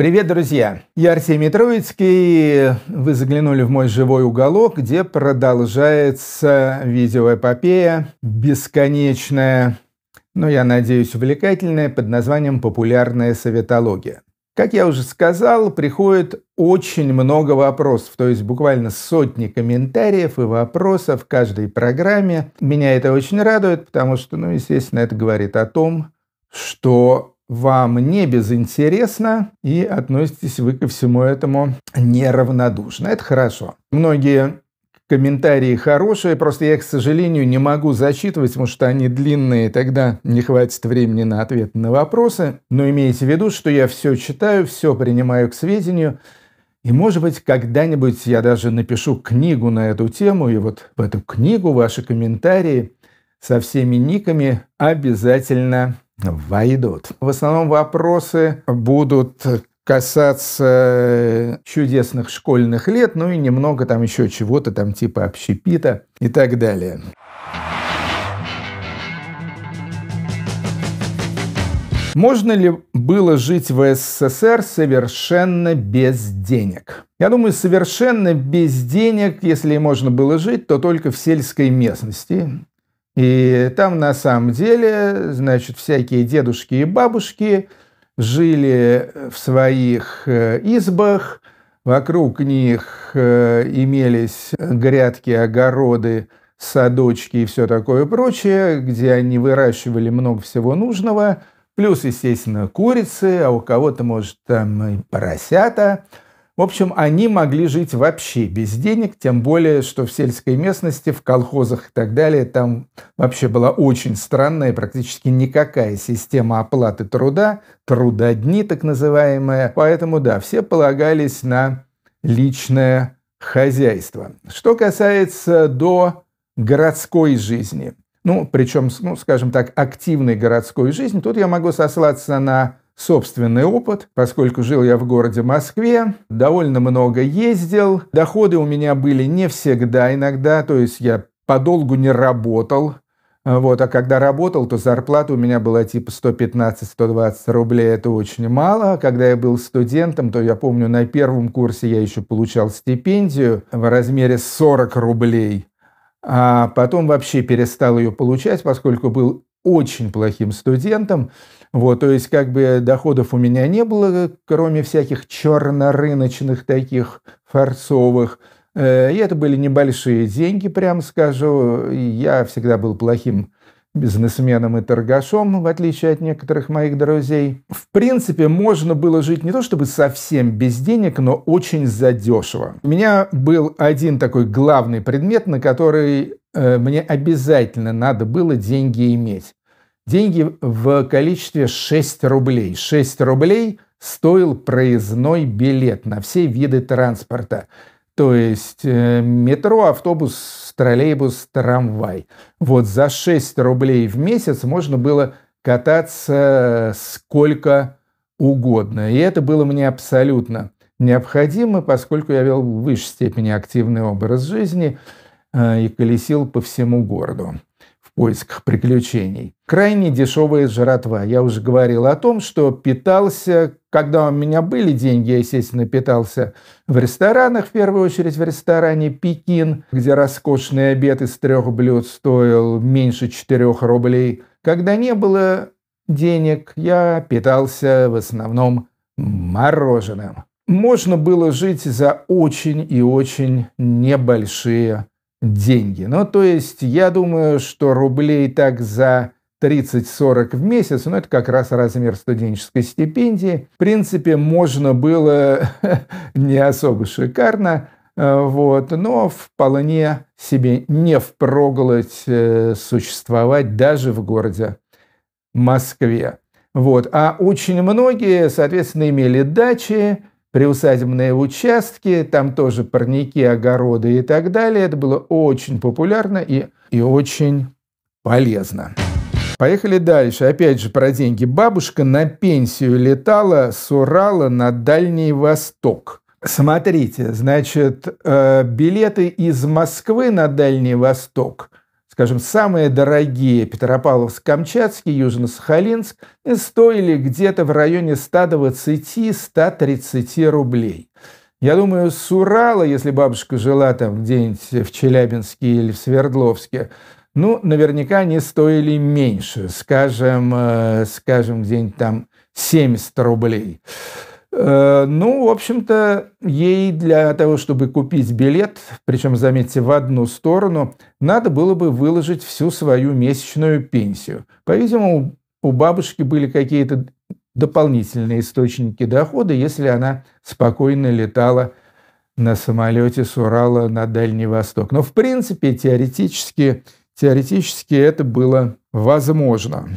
Привет, друзья! Я Арсений Троицкий. Вы заглянули в мой живой уголок, где продолжается видеоэпопея бесконечная, но ну, я надеюсь, увлекательная под названием «Популярная советология». Как я уже сказал, приходит очень много вопросов, то есть буквально сотни комментариев и вопросов в каждой программе. Меня это очень радует, потому что, ну, естественно, это говорит о том, что вам не безинтересно и относитесь вы ко всему этому неравнодушно. Это хорошо. Многие комментарии хорошие, просто я их, к сожалению, не могу зачитывать, потому что они длинные, тогда не хватит времени на ответы на вопросы. Но имейте в виду, что я все читаю, все принимаю к сведению, и, может быть, когда-нибудь я даже напишу книгу на эту тему, и вот в эту книгу ваши комментарии со всеми никами обязательно войдут. В основном вопросы будут касаться э, чудесных школьных лет, ну и немного там еще чего-то, там типа общепита и так далее. Можно ли было жить в СССР совершенно без денег? Я думаю, совершенно без денег, если можно было жить, то только в сельской местности. И там на самом деле, значит, всякие дедушки и бабушки жили э, в своих э, избах, вокруг них э, имелись грядки, огороды, садочки и все такое прочее, где они выращивали много всего нужного, плюс, естественно, курицы, а у кого-то, может, там и поросята – в общем, они могли жить вообще без денег, тем более, что в сельской местности, в колхозах и так далее, там вообще была очень странная, практически никакая система оплаты труда, трудодни так называемая. Поэтому, да, все полагались на личное хозяйство. Что касается до городской жизни, ну, причем, ну, скажем так, активной городской жизни, тут я могу сослаться на собственный опыт, поскольку жил я в городе Москве, довольно много ездил, доходы у меня были не всегда иногда, то есть я подолгу не работал, вот, а когда работал, то зарплата у меня была типа 115-120 рублей, это очень мало. А когда я был студентом, то я помню, на первом курсе я еще получал стипендию в размере 40 рублей. А потом вообще перестал ее получать, поскольку был очень плохим студентом. Вот, то есть как бы доходов у меня не было, э, кроме всяких чернорыночных таких форсовых. Э, и это были небольшие деньги, прям скажу. Я всегда был плохим бизнесменом и торгашом, в отличие от некоторых моих друзей. В принципе, можно было жить не то чтобы совсем без денег, но очень задешево. У меня был один такой главный предмет, на который э, мне обязательно надо было деньги иметь. Деньги в количестве 6 рублей. 6 рублей стоил проездной билет на все виды транспорта. То есть э, метро, автобус, троллейбус, трамвай. Вот за 6 рублей в месяц можно было кататься сколько угодно. И это было мне абсолютно необходимо, поскольку я вел в высшей степени активный образ жизни э, и колесил по всему городу поисках приключений. Крайне дешевая жратва. Я уже говорил о том, что питался, когда у меня были деньги, я, естественно, питался в ресторанах, в первую очередь в ресторане «Пекин», где роскошный обед из трех блюд стоил меньше четырех рублей. Когда не было денег, я питался в основном мороженым. Можно было жить за очень и очень небольшие деньги. Ну, то есть, я думаю, что рублей так за 30-40 в месяц, ну, это как раз размер студенческой стипендии. В принципе, можно было не особо шикарно, э, вот, но вполне себе не впроголодь э, существовать даже в городе Москве. Вот. А очень многие, соответственно, имели дачи, приусадебные участки, там тоже парники, огороды и так далее. Это было очень популярно и, и очень полезно. Поехали дальше. Опять же про деньги. Бабушка на пенсию летала с Урала на Дальний Восток. Смотрите, значит, э, билеты из Москвы на Дальний Восток – скажем, самые дорогие Петропавловск-Камчатский, Южно-Сахалинск стоили где-то в районе 120-130 рублей. Я думаю, с Урала, если бабушка жила там где-нибудь в Челябинске или в Свердловске, ну, наверняка они стоили меньше, скажем, э, скажем где-нибудь там 70 рублей. Э, ну, в общем-то, ей для того, чтобы купить билет, причем, заметьте, в одну сторону, надо было бы выложить всю свою месячную пенсию. По-видимому, у бабушки были какие-то дополнительные источники дохода, если она спокойно летала на самолете с Урала на Дальний Восток. Но, в принципе, теоретически, теоретически это было возможно.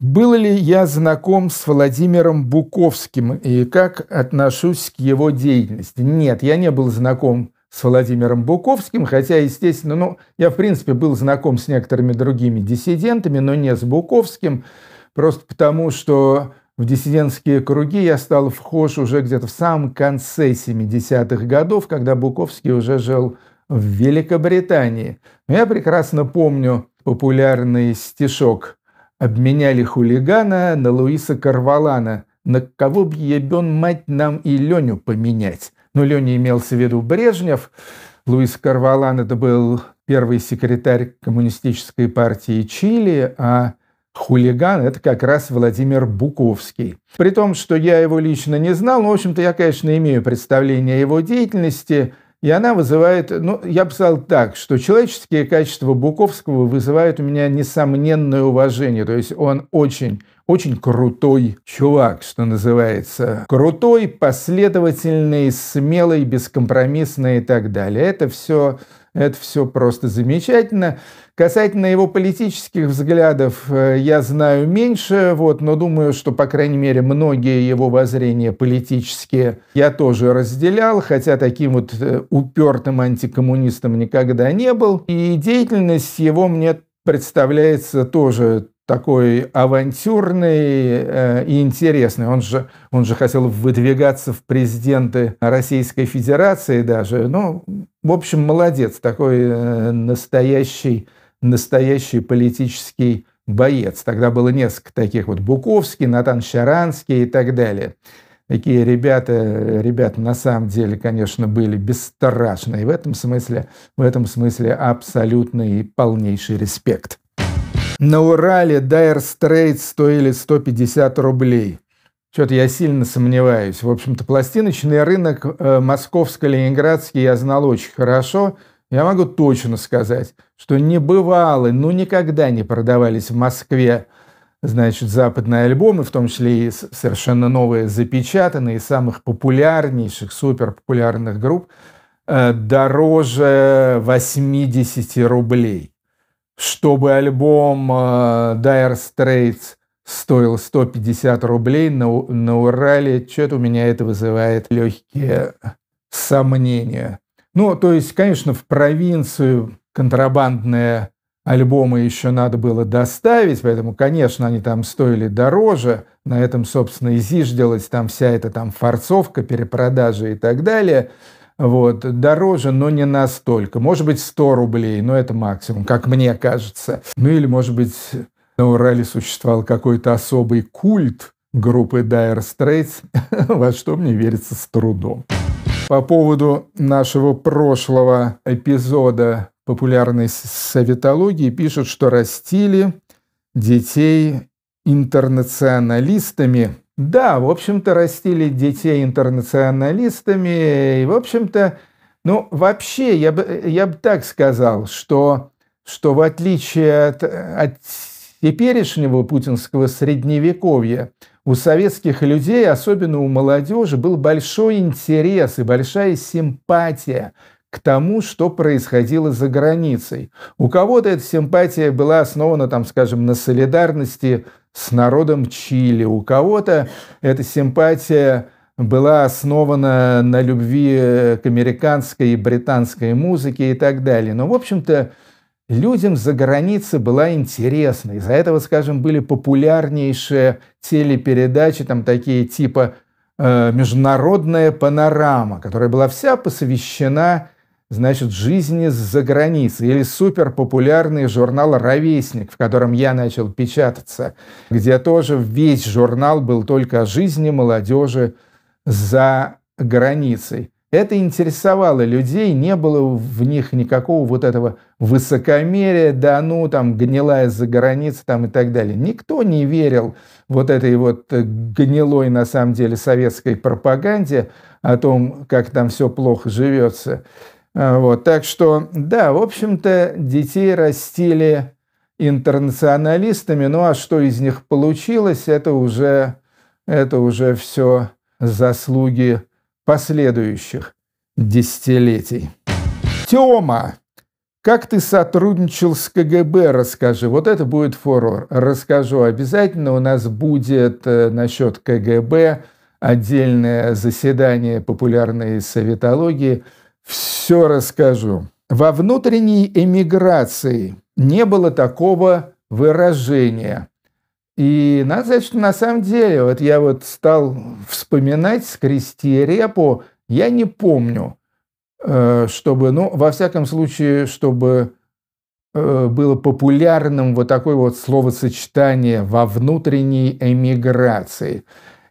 Был ли я знаком с Владимиром Буковским и как отношусь к его деятельности? Нет, я не был знаком с Владимиром Буковским, хотя, естественно, ну, я, в принципе, был знаком с некоторыми другими диссидентами, но не с Буковским, просто потому что в диссидентские круги я стал вхож уже где-то в самом конце 70-х годов, когда Буковский уже жил в Великобритании. Но я прекрасно помню популярный стишок Обменяли хулигана на Луиса Карвалана. На кого б ебен мать нам и Леню поменять? Но ну, Леня имелся в виду Брежнев. Луис Карвалан это был первый секретарь Коммунистической партии Чили, а хулиган – это как раз Владимир Буковский. При том, что я его лично не знал, но, ну, в общем-то, я, конечно, имею представление о его деятельности – и она вызывает, ну, я бы сказал так, что человеческие качества Буковского вызывают у меня несомненное уважение. То есть он очень, очень крутой чувак, что называется. Крутой, последовательный, смелый, бескомпромиссный и так далее. Это все, это все просто замечательно. Касательно его политических взглядов э, я знаю меньше, вот, но думаю, что, по крайней мере, многие его воззрения политические я тоже разделял, хотя таким вот э, упертым антикоммунистом никогда не был. И деятельность его мне представляется тоже такой авантюрный э, и интересный. Он же, он же хотел выдвигаться в президенты Российской Федерации даже. Ну, в общем, молодец, такой э, настоящий настоящий политический боец. Тогда было несколько таких вот Буковский, Натан Шаранский и так далее. Такие ребята, ребята на самом деле, конечно, были бесстрашны. И в этом смысле, в этом смысле абсолютный и полнейший респект. На Урале Dire Straits стоили 150 рублей. Что-то я сильно сомневаюсь. В общем-то, пластиночный рынок э, московско-ленинградский я знал очень хорошо. Я могу точно сказать, что небывалые, ну никогда не продавались в Москве, значит, западные альбомы, в том числе и совершенно новые запечатанные, самых популярнейших, суперпопулярных групп, э, дороже 80 рублей. Чтобы альбом э, Dire Straits стоил 150 рублей, на, на Урале что-то у меня это вызывает легкие сомнения. Ну, то есть, конечно, в провинцию контрабандные альбомы еще надо было доставить, поэтому, конечно, они там стоили дороже. На этом, собственно, и зиждилась там вся эта там фарцовка, перепродажи и так далее. Вот, дороже, но не настолько. Может быть, 100 рублей, но это максимум, как мне кажется. Ну или, может быть, на Урале существовал какой-то особый культ группы Dire Straits, во что мне верится с трудом. По поводу нашего прошлого эпизода популярной советологии пишут, что растили детей интернационалистами. Да, в общем-то, растили детей интернационалистами. И, в общем-то, ну, вообще, я бы, я бы так сказал, что, что в отличие от, от теперешнего путинского средневековья, у советских людей, особенно у молодежи, был большой интерес и большая симпатия – к тому, что происходило за границей. У кого-то эта симпатия была основана, там, скажем, на солидарности с народом Чили, у кого-то эта симпатия была основана на любви к американской и британской музыке и так далее. Но, в общем-то, людям за границей была интересна. Из-за этого, скажем, были популярнейшие телепередачи, там такие типа э, «Международная панорама», которая была вся посвящена значит, жизни за границей, или суперпопулярный журнал «Ровесник», в котором я начал печататься, где тоже весь журнал был только о жизни молодежи за границей. Это интересовало людей, не было в них никакого вот этого высокомерия, да ну, там, гнилая за границей, там и так далее. Никто не верил вот этой вот гнилой, на самом деле, советской пропаганде о том, как там все плохо живется. А, вот, так что, да, в общем-то, детей растили интернационалистами, ну а что из них получилось, это уже, это уже все заслуги последующих десятилетий. Тёма, как ты сотрудничал с КГБ, расскажи. Вот это будет форор. Расскажу обязательно. У нас будет э, насчет КГБ отдельное заседание популярной советологии – все расскажу. Во внутренней эмиграции не было такого выражения. И надо сказать, что на самом деле, вот я вот стал вспоминать, скрести репу, я не помню, э, чтобы, ну, во всяком случае, чтобы э, было популярным вот такое вот словосочетание во внутренней эмиграции.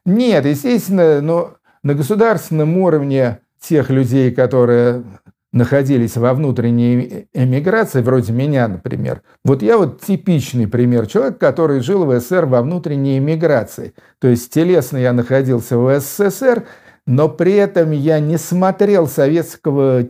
Нет, естественно, но на государственном уровне тех людей, которые находились во внутренней э, эмиграции, вроде меня, например. Вот я вот типичный пример человека, который жил в СССР во внутренней эмиграции. То есть телесно я находился в СССР, но при этом я не смотрел советского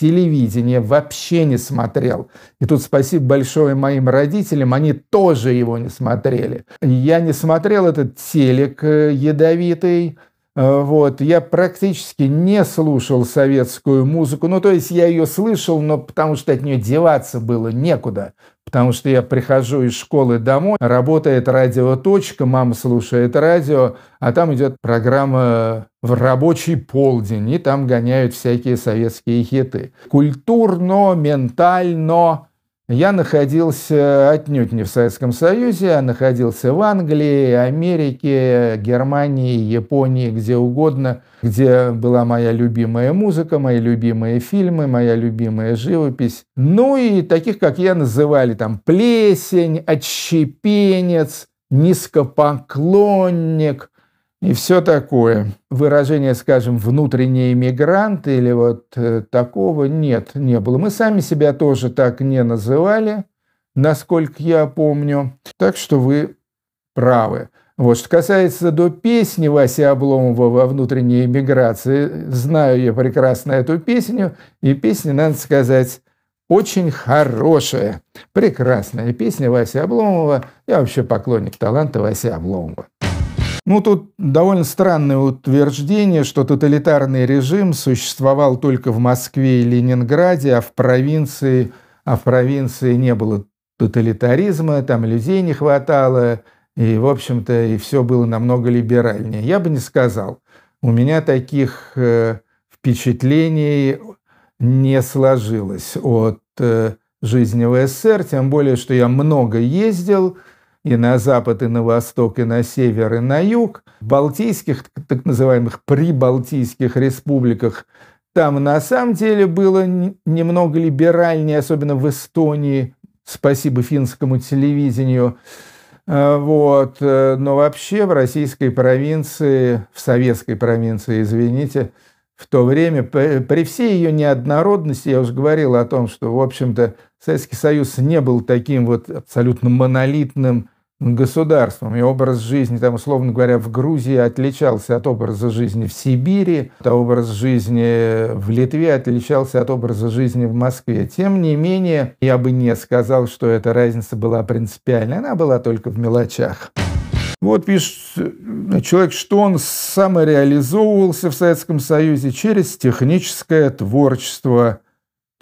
телевидения, вообще не смотрел. И тут спасибо большое моим родителям, они тоже его не смотрели. Я не смотрел этот телек э, ядовитый, Э, вот, я практически не слушал советскую музыку. Ну, то есть я ее слышал, но потому что от нее деваться было некуда. Потому что я прихожу из школы домой, работает радио «Точка», мама слушает радио, а там идет программа «В рабочий полдень», и там гоняют всякие советские хиты. Культурно, ментально, я находился отнюдь не в Советском Союзе, а находился в Англии, Америке, Германии, Японии, где угодно, где была моя любимая музыка, мои любимые фильмы, моя любимая живопись. Ну и таких, как я, называли там плесень, отщепенец, низкопоклонник, и все такое. Выражение, скажем, внутренние мигранты или вот э, такого нет, не было. Мы сами себя тоже так не называли, насколько я помню. Так что вы правы. Вот, что касается до песни Васи Обломова во внутренней миграции, знаю я прекрасно эту песню, и песня, надо сказать, очень хорошая, прекрасная песня Васи Обломова. Я вообще поклонник таланта Васи Обломова. Ну, тут довольно странное утверждение, что тоталитарный режим существовал только в Москве и Ленинграде, а в провинции, а в провинции не было тоталитаризма, там людей не хватало, и, в общем-то, и все было намного либеральнее. Я бы не сказал. У меня таких э, впечатлений не сложилось от э, жизни в СССР, тем более, что я много ездил – и на запад, и на восток, и на север, и на юг. В балтийских, так называемых прибалтийских республиках там на самом деле было немного либеральнее, особенно в Эстонии, спасибо финскому телевидению. Э, вот. Э, но вообще в российской провинции, в советской провинции, извините, в то время, при всей ее неоднородности, я уже говорил о том, что, в общем-то, Советский Союз не был таким вот абсолютно монолитным государством. И образ жизни, там, условно говоря, в Грузии отличался от образа жизни в Сибири, а образ жизни в Литве отличался от образа жизни в Москве. Тем не менее, я бы не сказал, что эта разница была принципиальной. Она была только в мелочах. Вот пишет э, человек, что он самореализовывался в Советском Союзе через техническое творчество –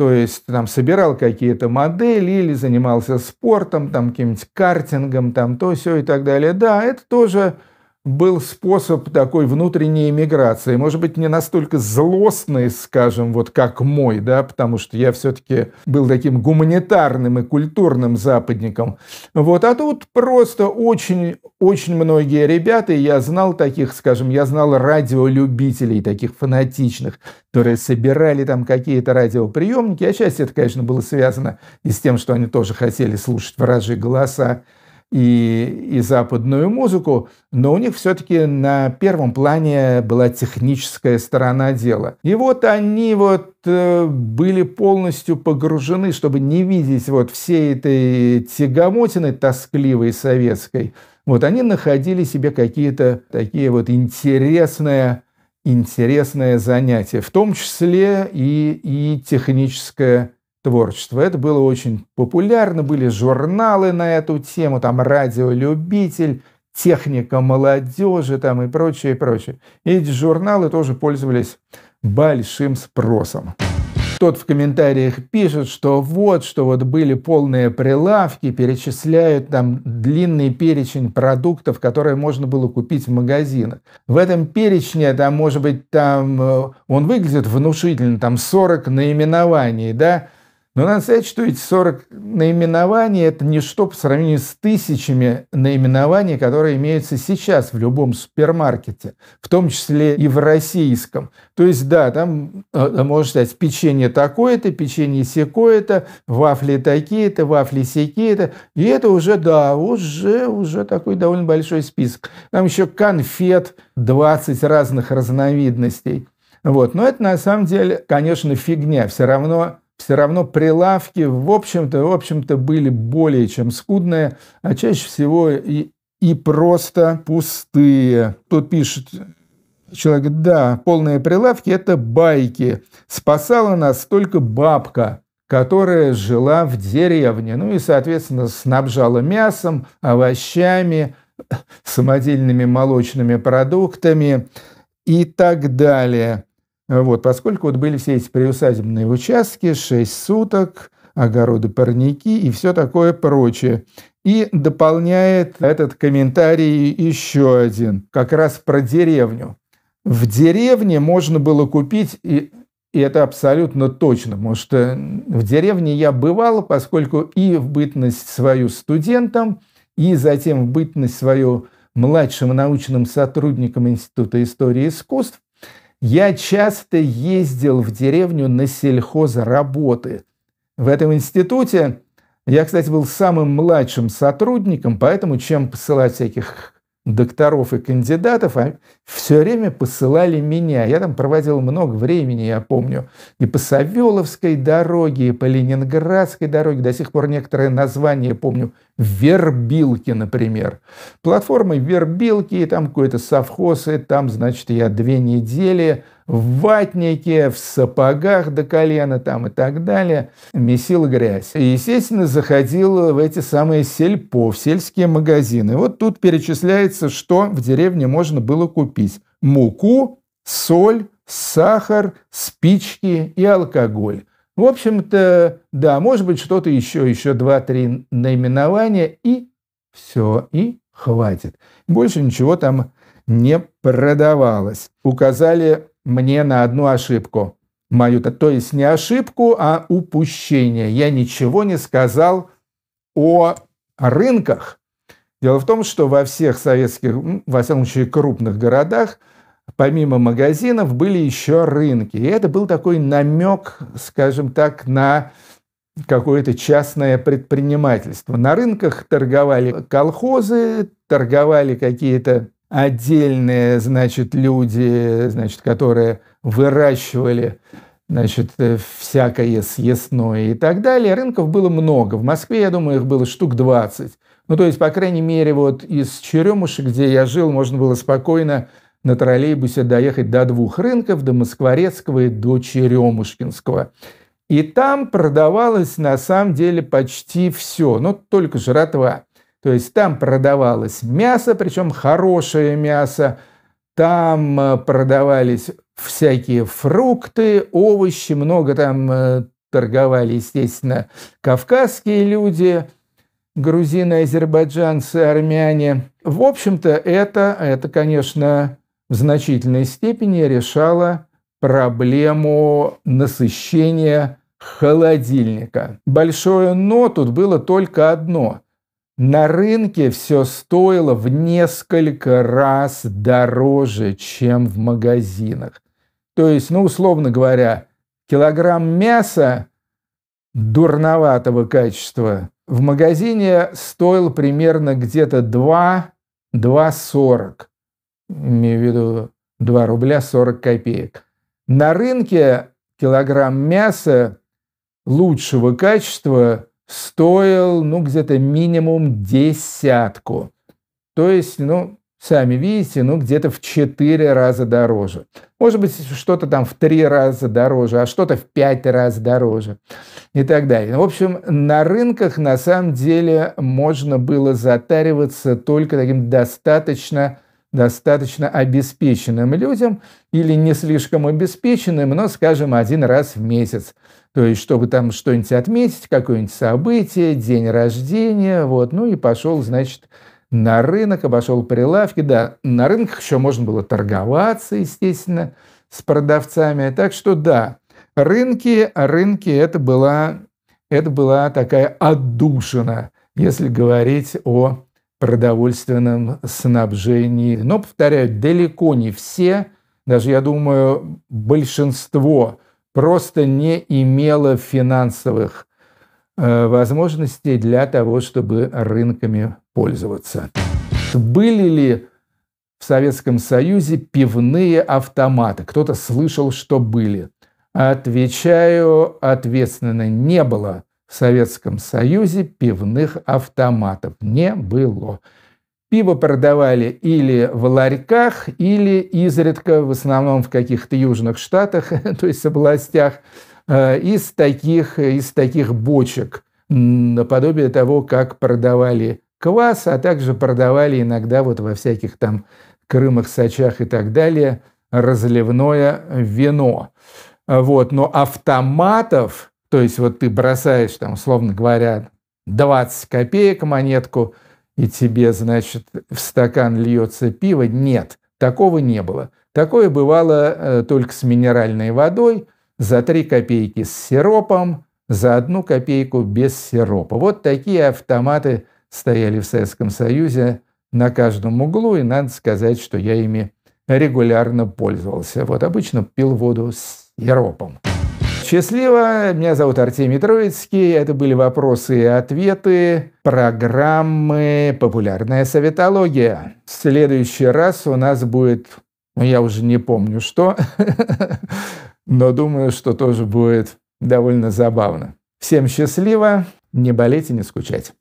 то есть там собирал какие-то модели или занимался спортом, там каким-нибудь картингом, там то, все и так далее. Да, это тоже был способ такой внутренней эмиграции. Может быть, не настолько злостный, скажем, вот как мой, да, потому что я все-таки был таким гуманитарным и культурным западником. Вот, а тут просто очень-очень многие ребята, и я знал таких, скажем, я знал радиолюбителей, таких фанатичных, которые собирали там какие-то радиоприемники. Отчасти а это, конечно, было связано и с тем, что они тоже хотели слушать вражьи голоса и, и западную музыку, но у них все-таки на первом плане была техническая сторона дела. И вот они вот э, были полностью погружены, чтобы не видеть вот всей этой тягомотины тоскливой советской. Вот они находили себе какие-то такие вот интересные интересное занятие, в том числе и, и техническое творчества. Это было очень популярно, были журналы на эту тему, там «Радиолюбитель», «Техника молодежи» там и прочее, и прочее. И эти журналы тоже пользовались большим спросом. Тот в комментариях пишет, что вот, что вот были полные прилавки, перечисляют там длинный перечень продуктов, которые можно было купить в магазинах. В этом перечне, там, может быть, там, э, он выглядит внушительно, там 40 наименований, да, но надо сказать, что эти 40 наименований – это ничто по сравнению с тысячами наименований, которые имеются сейчас в любом супермаркете, в том числе и в российском. То есть, да, там э, э, можно сказать печенье такое-то, печенье секое-то, вафли такие-то, вафли секие-то. И это уже, да, уже, уже такой довольно большой список. Там еще конфет 20 разных разновидностей. Вот. Но это на самом деле, конечно, фигня. Все равно все равно прилавки, в общем-то, в общем-то, были более чем скудные, а чаще всего и, и просто пустые. Тут пишет человек, да, полные прилавки – это байки. Спасала нас только бабка, которая жила в деревне, ну и, соответственно, снабжала мясом, овощами, самодельными молочными продуктами и так далее – вот, поскольку вот были все эти приусадебные участки, 6 суток, огороды парники и все такое прочее. И дополняет этот комментарий еще один, как раз про деревню. В деревне можно было купить, и, и это абсолютно точно, потому что в деревне я бывал, поскольку и в бытность свою студентом, и затем в бытность свою младшим научным сотрудником Института истории искусств я часто ездил в деревню на сельхоз работы. В этом институте я, кстати, был самым младшим сотрудником, поэтому чем посылать всяких докторов и кандидатов а все время посылали меня. Я там проводил много времени, я помню. И по Савеловской дороге, и по Ленинградской дороге. До сих пор некоторые названия помню. Вербилки, например. Платформы Вербилки, и там какой-то совхоз, и там, значит, я две недели в ватнике, в сапогах до колена там и так далее, месил грязь. И, естественно, заходил в эти самые сельпо, в сельские магазины. Вот тут перечисляется, что в деревне можно было купить. Муку, соль, сахар, спички и алкоголь. В общем-то, да, может быть, что-то еще, еще два-три наименования, и все, и хватит. Больше ничего там не продавалось. Указали мне на одну ошибку мою, то есть не ошибку, а упущение. Я ничего не сказал о рынках. Дело в том, что во всех советских, во всяком случае, крупных городах, помимо магазинов, были еще рынки. И это был такой намек, скажем так, на какое-то частное предпринимательство. На рынках торговали колхозы, торговали какие-то отдельные, значит, люди, значит, которые выращивали значит, э, всякое съестное и так далее. Рынков было много. В Москве, я думаю, их было штук 20. Ну, то есть, по крайней мере, вот из Черемуши, где я жил, можно было спокойно на троллейбусе доехать до двух рынков, до Москворецкого и до Черемушкинского. И там продавалось на самом деле почти все, но ну, только жратва. То есть там продавалось мясо, причем хорошее мясо, там э, продавались всякие фрукты, овощи, много там э, торговали, естественно, кавказские люди, грузины, азербайджанцы, армяне. В общем-то, это, это, конечно, в значительной степени решало проблему насыщения холодильника. Большое «но» тут было только одно – на рынке все стоило в несколько раз дороже, чем в магазинах. То есть, ну, условно говоря, килограмм мяса дурноватого качества в магазине стоил примерно где-то 2, 2,40. Имею в виду 2 рубля 40 копеек. На рынке килограмм мяса лучшего качества стоил, ну, где-то минимум десятку. То есть, ну, сами видите, ну, где-то в 4 раза дороже. Может быть, что-то там в 3 раза дороже, а что-то в 5 раз дороже и так далее. В общем, на рынках на самом деле можно было затариваться только таким достаточно достаточно обеспеченным людям или не слишком обеспеченным, но, скажем, один раз в месяц. То есть, чтобы там что-нибудь отметить, какое-нибудь событие, день рождения, вот, ну и пошел, значит, на рынок, обошел прилавки. Да, на рынках еще можно было торговаться, естественно, с продавцами. Так что да, рынки, рынки это была, это была такая отдушина, если говорить о продовольственном снабжении. Но, повторяю, далеко не все, даже, я думаю, большинство просто не имело финансовых э, возможностей для того, чтобы рынками пользоваться. Были ли в Советском Союзе пивные автоматы? Кто-то слышал, что были. Отвечаю ответственно, не было в Советском Союзе пивных автоматов не было. Пиво продавали или в ларьках, или изредка, в основном в каких-то южных штатах, то есть областях, э, из таких, из таких бочек, наподобие того, как продавали квас, а также продавали иногда вот во всяких там крымах, сачах и так далее разливное вино. Вот. Но автоматов то есть вот ты бросаешь, там, условно говоря, 20 копеек монетку, и тебе, значит, в стакан льется пиво. Нет, такого не было. Такое бывало э, только с минеральной водой, за 3 копейки с сиропом, за одну копейку без сиропа. Вот такие автоматы стояли в Советском Союзе на каждом углу, и надо сказать, что я ими регулярно пользовался. Вот обычно пил воду с сиропом счастливо. Меня зовут Артемий Троицкий. Это были вопросы и ответы программы «Популярная советология». В следующий раз у нас будет, ну, я уже не помню что, но думаю, что тоже будет довольно забавно. Всем счастливо, не болейте, не скучайте.